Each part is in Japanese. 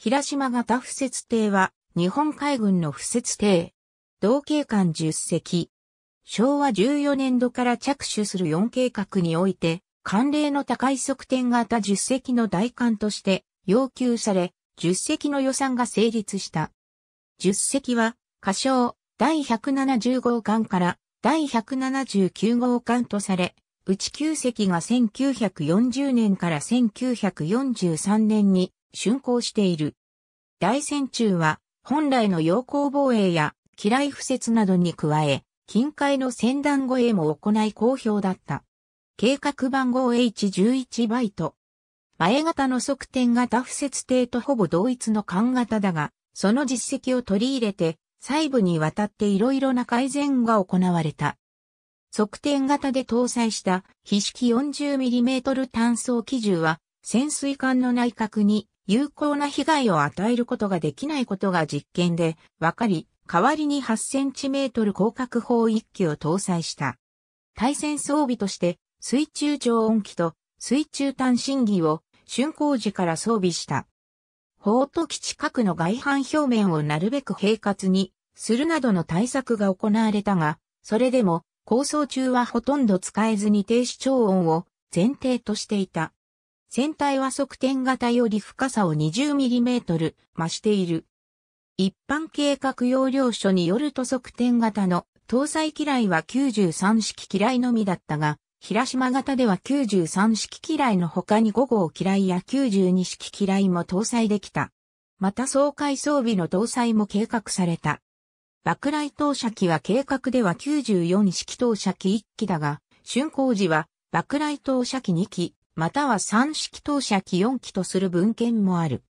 平島型不設艇は、日本海軍の不設艇。同系艦10隻。昭和14年度から着手する4計画において、慣例の高い側転型10隻の代艦として要求され、10隻の予算が成立した。10隻は、仮称、第170号艦から第179号艦とされ、うち9隻が1940年から1943年に竣工している。大戦中は本来の陽光防衛や機雷敷設などに加え、近海の船団護衛も行い好評だった。計画番号 H11 バイト。前型の側転型敷設艇とほぼ同一の艦型だが、その実績を取り入れて、細部にわたっていろいろな改善が行われた。側転型で搭載した、非式 40mm 単装機銃は、潜水艦の内角に有効な被害を与えることができないことが実験で分かり、代わりに8センチメートル広角砲1機を搭載した。対戦装備として水中超音機と水中単身機を竣工時から装備した。砲と基地核の外反表面をなるべく平滑にするなどの対策が行われたが、それでも構想中はほとんど使えずに停止超音を前提としていた。船体は側転型より深さを 20mm 増している。一般計画要領書によると側転型の搭載機雷は93式機雷のみだったが、平島型では93式機雷の他に5号機雷や92式機雷も搭載できた。また総海装備の搭載も計画された。爆雷投射機は計画では94式投射機1機だが、竣工時は爆雷投射機2機、または三式当社機四機とする文献もある。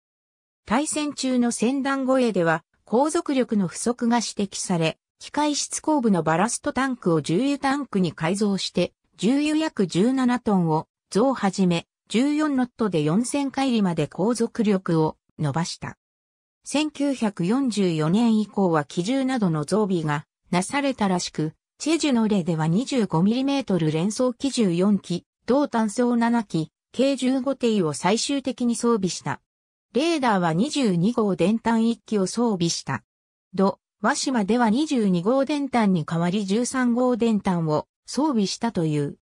対戦中の戦端護衛では、航続力の不足が指摘され、機械室後部のバラストタンクを重油タンクに改造して、重油約17トンを増はじめ、14ノットで4000回りまで航続力を伸ばした。1944年以降は機銃などの増備がなされたらしく、チェジュの例では 25mm 連装機銃4機、同単装7機、計15艇を最終的に装備した。レーダーは22号電端1機を装備した。ド、和島では22号電端に代わり13号電端を装備したという。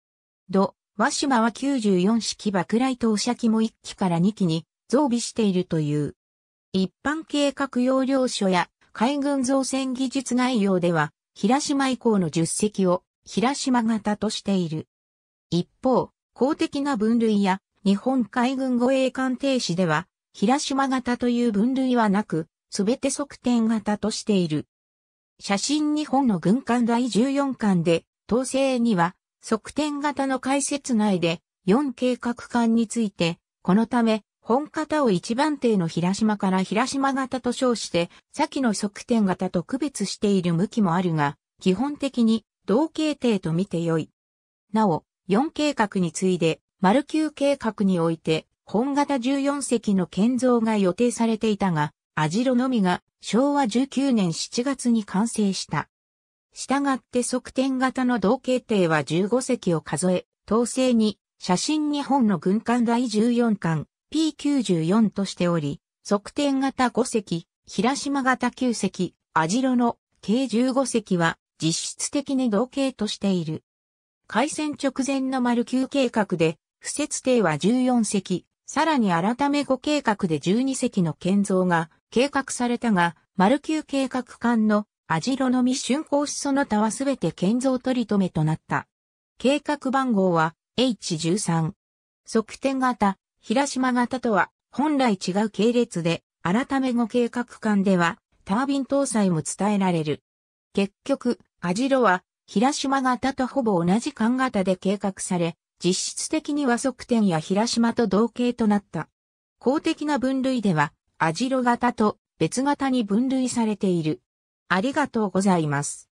ド、和島は94式爆雷投射機も1機から2機に増備しているという。一般計画要領書や海軍造船技術概要では、平島以降の10隻を平島型としている。一方、公的な分類や日本海軍護衛艦艇止では、平島型という分類はなく、すべて側転型としている。写真日本の軍艦第14艦で、統制には、側転型の解説内で、4計画艦について、このため、本型を一番艇の平島から平島型と称して、先の側転型と区別している向きもあるが、基本的に同型艇と見て良い。なお、4計画に次いで、丸9計画において、本型14隻の建造が予定されていたが、アジロのみが昭和19年7月に完成した。したがって側転型の同型艇は15隻を数え、統制に写真日本の軍艦第14艦 P94 としており、側転型5隻、平島型9隻、アジロの計15隻は実質的に同型としている。開戦直前の丸九計画で、不設定は14隻、さらに改め5計画で12隻の建造が計画されたが、丸九計画艦の網代のみ竣工しその他はすべて建造取り留めとなった。計画番号は H13。測定型、平島型とは本来違う系列で、改め5計画艦ではタービン搭載も伝えられる。結局、網代は平島型とほぼ同じ艦型で計画され、実質的には側点や平島と同型となった。公的な分類では、アジロ型と別型に分類されている。ありがとうございます。